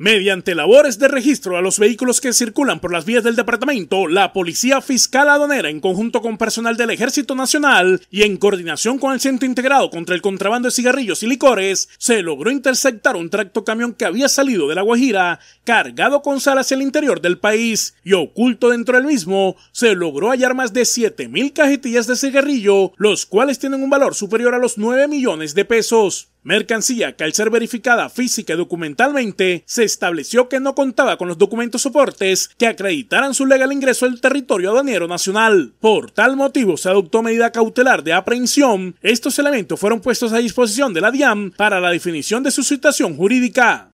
Mediante labores de registro a los vehículos que circulan por las vías del departamento, la Policía Fiscal adonera en conjunto con personal del Ejército Nacional y en coordinación con el Centro Integrado contra el Contrabando de Cigarrillos y Licores, se logró interceptar un tracto camión que había salido de La Guajira, cargado con sal hacia el interior del país y oculto dentro del mismo, se logró hallar más de 7.000 cajetillas de cigarrillo, los cuales tienen un valor superior a los 9 millones de pesos. Mercancía que al ser verificada física y documentalmente, se estableció que no contaba con los documentos soportes que acreditaran su legal ingreso al territorio aduanero nacional. Por tal motivo se adoptó medida cautelar de aprehensión. Estos elementos fueron puestos a disposición de la DIAM para la definición de su situación jurídica.